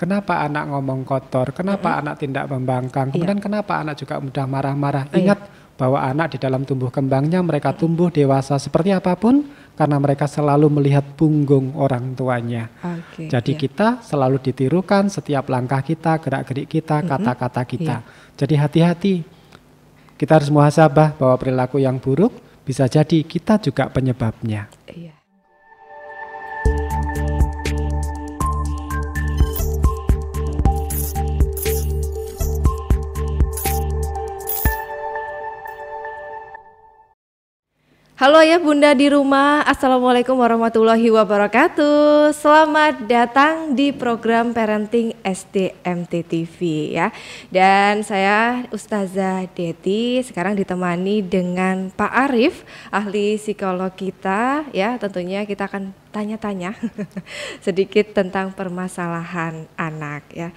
Kenapa anak ngomong kotor? Kenapa mm-hmm. anak tindak membangkang? Iya. Kemudian yeah. kenapa anak juga mudah marah-marah? Iya. Ingat bahwa anak di dalam tumbuh kembangnya mereka tumbuh dewasa seperti apapun karena mereka selalu melihat punggung orang tuanya. Okay, Jadi yeah. kita selalu ditirukan setiap langkah kita, gerak-gerik kita, mm-hmm. kata-kata kita. Yeah. Jadi hati-hati. Kita harus muhasabah bahwa perilaku yang buruk bisa jadi kita juga penyebabnya. Iya. Halo ya Bunda di rumah, Assalamualaikum warahmatullahi wabarakatuh Selamat datang di program Parenting SDMT TV ya Dan saya Ustazah Deti sekarang ditemani dengan Pak Arif Ahli psikolog kita ya tentunya kita akan tanya-tanya sedikit tentang permasalahan anak ya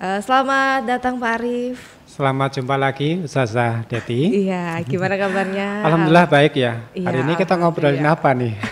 eh, Selamat datang Pak Arif Selamat jumpa lagi Ustazah Deti. Iya, gimana kabarnya? Alhamdulillah baik ya. ya Hari ini kita ngobrolin apa nih?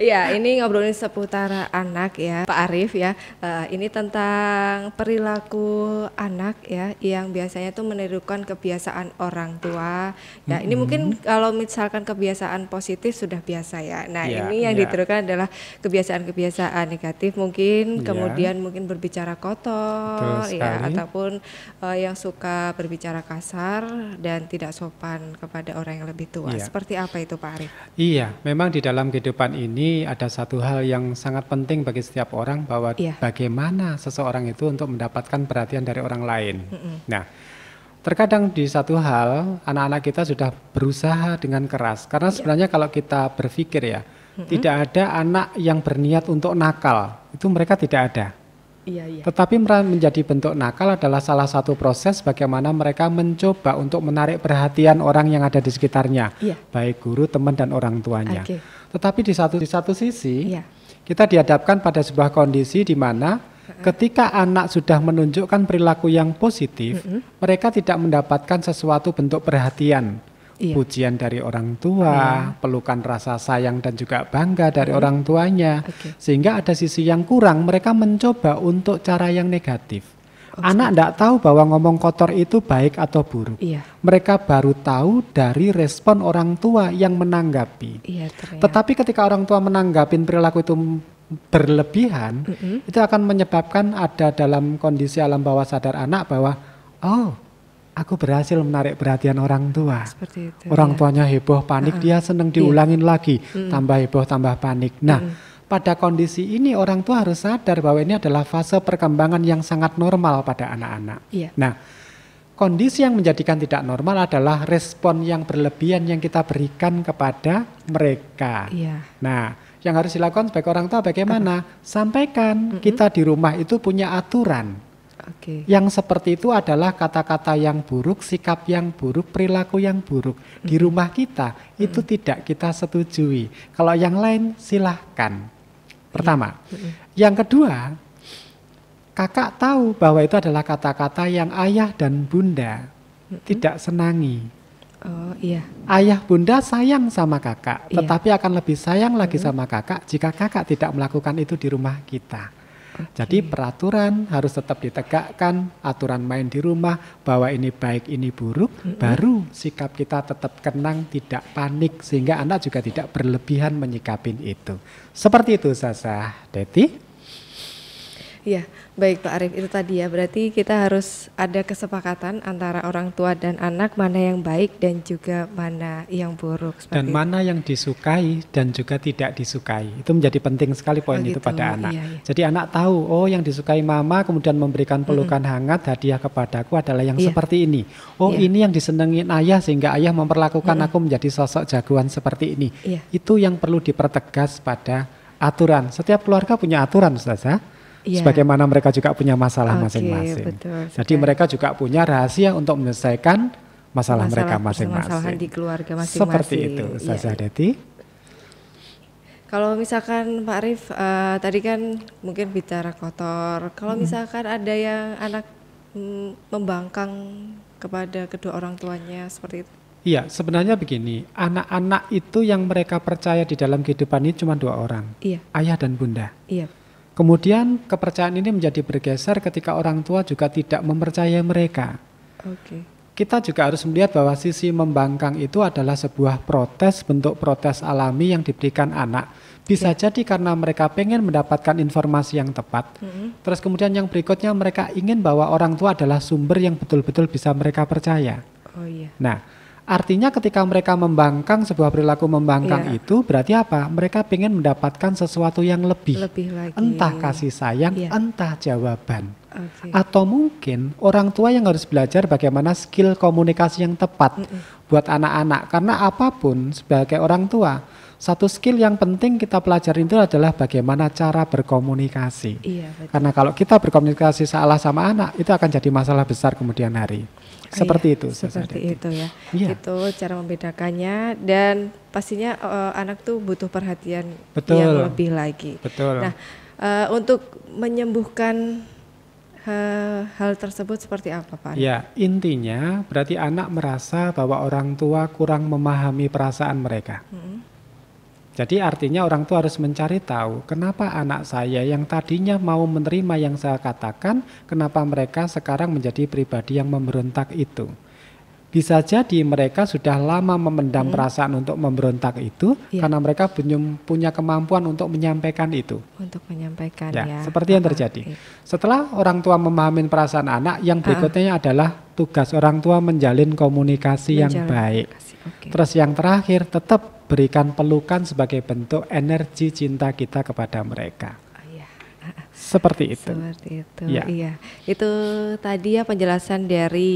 Iya, ini ngobrolin seputar anak ya, Pak Arif ya. Uh, ini tentang perilaku anak ya yang biasanya tuh menirukan kebiasaan orang tua. Nah, hmm ini mungkin kalau misalkan kebiasaan positif sudah biasa ya. Nah, ya, ini yang ya. ditirukan adalah kebiasaan-kebiasaan negatif mungkin, iya. kemudian ya. mungkin berbicara kotor ya ataupun uh, yang suka berbicara kasar dan tidak sopan kepada orang yang lebih tua. Iya. Seperti apa itu Pak Arief? Iya, memang di dalam kehidupan ini ada satu hal yang sangat penting bagi setiap orang bahwa iya. bagaimana seseorang itu untuk mendapatkan perhatian dari orang lain. Mm -mm. Nah, Terkadang di satu hal anak-anak kita sudah berusaha dengan keras karena iya. sebenarnya kalau kita berpikir ya mm-hmm. tidak ada anak yang berniat untuk nakal itu mereka tidak ada. Iya, iya. Tetapi menjadi bentuk nakal adalah salah satu proses bagaimana mereka mencoba untuk menarik perhatian orang yang ada di sekitarnya, iya. baik guru, teman, dan orang tuanya. Okay. Tetapi di satu di satu sisi, iya. kita dihadapkan pada sebuah kondisi di mana uh-uh. ketika anak sudah menunjukkan perilaku yang positif, uh-uh. mereka tidak mendapatkan sesuatu bentuk perhatian iya. pujian dari orang tua, iya. pelukan rasa sayang dan juga bangga dari iya. orang tuanya. Okay. Sehingga ada sisi yang kurang, mereka mencoba untuk cara yang negatif. Okay. Oh, anak tidak tahu bahwa ngomong kotor itu baik atau buruk. Iya. Mereka baru tahu dari respon orang tua yang menanggapi. Iya, Tetapi ketika orang tua menanggapi perilaku itu berlebihan, mm -hmm. itu akan menyebabkan ada dalam kondisi alam bawah sadar anak bahwa oh aku berhasil menarik perhatian orang tua. itu. Orang ya. tuanya heboh, panik, uh-huh. dia senang iya. diulangin yeah. lagi, mm. tambah heboh, tambah panik. Nah, mm. pada kondisi ini orang tua harus sadar bahwa ini adalah fase perkembangan yang sangat normal pada anak-anak. Yeah. Nah, kondisi yang menjadikan tidak normal adalah respon yang berlebihan yang kita berikan kepada mereka. Yeah. Nah, yang harus dilakukan sebagai orang tua bagaimana? Uh-huh. Sampaikan, mm-hmm. kita di rumah itu punya aturan Okay. Yang seperti itu adalah kata-kata yang buruk, sikap yang buruk, perilaku yang buruk hmm. di rumah kita hmm. itu tidak kita setujui. Kalau yang lain silahkan. Pertama. Hmm. Yang kedua, kakak tahu bahwa itu adalah kata-kata yang ayah dan bunda hmm. tidak senangi. Oh iya. Ayah bunda sayang sama kakak, iya. tetapi akan lebih sayang lagi hmm. sama kakak jika kakak tidak melakukan itu di rumah kita. Jadi peraturan harus tetap ditegakkan, aturan main di rumah bahwa ini baik ini buruk, mm -hmm. baru sikap kita tetap kenang, tidak panik sehingga anak juga tidak berlebihan menyikapin itu. Seperti itu Sasa, Deti. Iya, baik Pak Arif Itu tadi ya. Berarti kita harus ada kesepakatan antara orang tua dan anak mana yang baik dan juga mana yang buruk. Dan mana yang disukai dan juga tidak disukai. Itu menjadi penting sekali poin oh, gitu. itu pada anak. Iya, iya. Jadi anak tahu, oh yang disukai mama kemudian memberikan pelukan -hmm. hangat hadiah kepadaku adalah yang iya. seperti ini. Oh iya. ini yang disenengin ayah sehingga ayah memperlakukan -hmm. aku menjadi sosok jagoan seperti ini. Iya. Itu yang perlu dipertegas pada aturan. Setiap keluarga punya aturan, Ustazah yeah. sebagaimana mereka juga punya masalah masing-masing. Okay, Jadi mereka juga punya rahasia untuk menyelesaikan masalah, masalah mereka masing-masing. di keluarga masing-masing. Seperti itu, iya. Ustazah yeah. Deti. Kalau misalkan Pak Arif uh, eh, tadi kan mungkin bicara kotor. Kalau hmm. misalkan ada yang anak mm, membangkang kepada kedua orang tuanya seperti itu. Iya, sebenarnya begini, anak-anak itu yang mereka percaya di dalam kehidupan ini cuma dua orang, iya. ayah dan bunda. Iya. Kemudian kepercayaan ini menjadi bergeser ketika orang tua juga tidak mempercayai mereka. Okay. Kita juga harus melihat bahwa sisi membangkang itu adalah sebuah protes, bentuk protes alami yang diberikan anak. Bisa yeah. jadi karena mereka pengen mendapatkan informasi yang tepat. Mm -hmm. Terus kemudian yang berikutnya mereka ingin bahwa orang tua adalah sumber yang betul-betul bisa mereka percaya. Oh, yeah. Nah, Artinya ketika mereka membangkang sebuah perilaku membangkang yeah. itu berarti apa? Mereka ingin mendapatkan sesuatu yang lebih. Lebih lagi. Entah kasih sayang, yeah. entah jawaban. Okay. Atau mungkin orang tua yang harus belajar bagaimana skill komunikasi yang tepat mm -mm. buat anak-anak. Karena apapun sebagai orang tua, satu skill yang penting kita pelajari itu adalah bagaimana cara berkomunikasi. Iya, betul. Karena kalau kita berkomunikasi salah sama anak, itu akan jadi masalah besar kemudian hari iya, seperti iya, itu seperti itu ya iya. itu cara membedakannya dan pastinya uh, anak tuh butuh perhatian Betul. yang lebih lagi Betul. nah uh, untuk menyembuhkan hal, eh, hal tersebut seperti apa Pak? Ya, intinya berarti anak merasa bahwa orang tua kurang memahami perasaan mereka. Hmm. Jadi artinya orang tua harus mencari tahu kenapa anak saya yang tadinya mau menerima yang saya katakan, kenapa mereka sekarang menjadi pribadi yang memberontak itu. Bisa jadi mereka sudah lama memendam hmm. perasaan untuk memberontak itu ya. karena mereka punya kemampuan untuk menyampaikan itu. Untuk menyampaikan ya. ya. Seperti yang terjadi. Setelah orang tua memahami perasaan anak, yang ah. berikutnya adalah tugas orang tua menjalin komunikasi menjalin yang baik. Okay. Terus yang terakhir tetap berikan pelukan sebagai bentuk energi cinta kita kepada mereka ah, iya. seperti itu. Seperti itu. Ya. Iya. Itu tadi ya penjelasan dari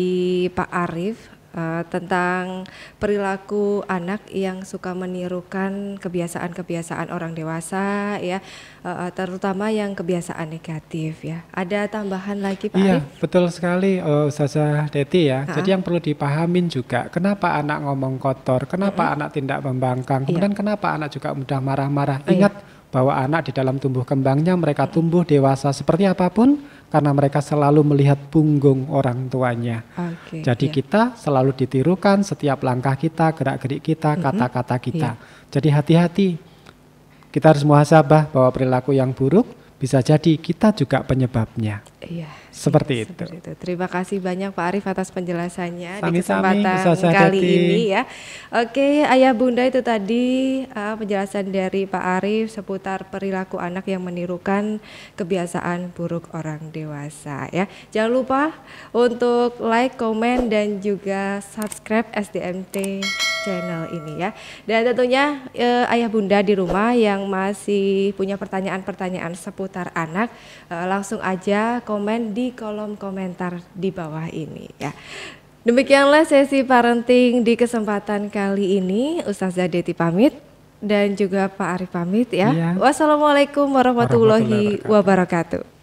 Pak Arif Eh, tentang perilaku anak yang suka menirukan kebiasaan-kebiasaan orang dewasa ya uh, terutama yang kebiasaan negatif ya. Ada tambahan lagi Pak Iya, Arif? betul sekali uh, Ustazah Deti ya. Ha? Jadi yang perlu dipahamin juga kenapa anak ngomong kotor, kenapa mm -hmm. anak tindak membangkang, iya. kemudian iya. kenapa anak juga mudah marah-marah. Iya. Ingat iya. bahwa anak di dalam tumbuh kembangnya mereka tumbuh dewasa seperti apapun karena mereka selalu melihat punggung orang tuanya. Okay, Jadi yeah. kita selalu ditirukan setiap langkah kita, gerak-gerik kita, kata-kata mm -hmm. kita. Yeah. Jadi hati-hati. Kita harus muhasabah bahwa perilaku yang buruk bisa jadi kita juga penyebabnya. Iya. Seperti, iya, itu. seperti itu. Terima kasih banyak Pak Arif atas penjelasannya Sami-sami, di kesempatan kali kali ini ya. Oke, Ayah Bunda itu tadi uh, penjelasan dari Pak Arif seputar perilaku anak yang menirukan kebiasaan buruk orang dewasa ya. Jangan lupa untuk like, komen dan juga subscribe SDMT channel ini ya. Dan tentunya eh, ayah bunda di rumah yang masih punya pertanyaan-pertanyaan seputar anak eh, langsung aja komen di kolom komentar di bawah ini ya. Demikianlah sesi parenting di kesempatan kali ini. Ustazah Deti pamit dan juga Pak Arif pamit ya. ya. Wassalamualaikum warahmatullahi, warahmatullahi wabarakatuh. wabarakatuh.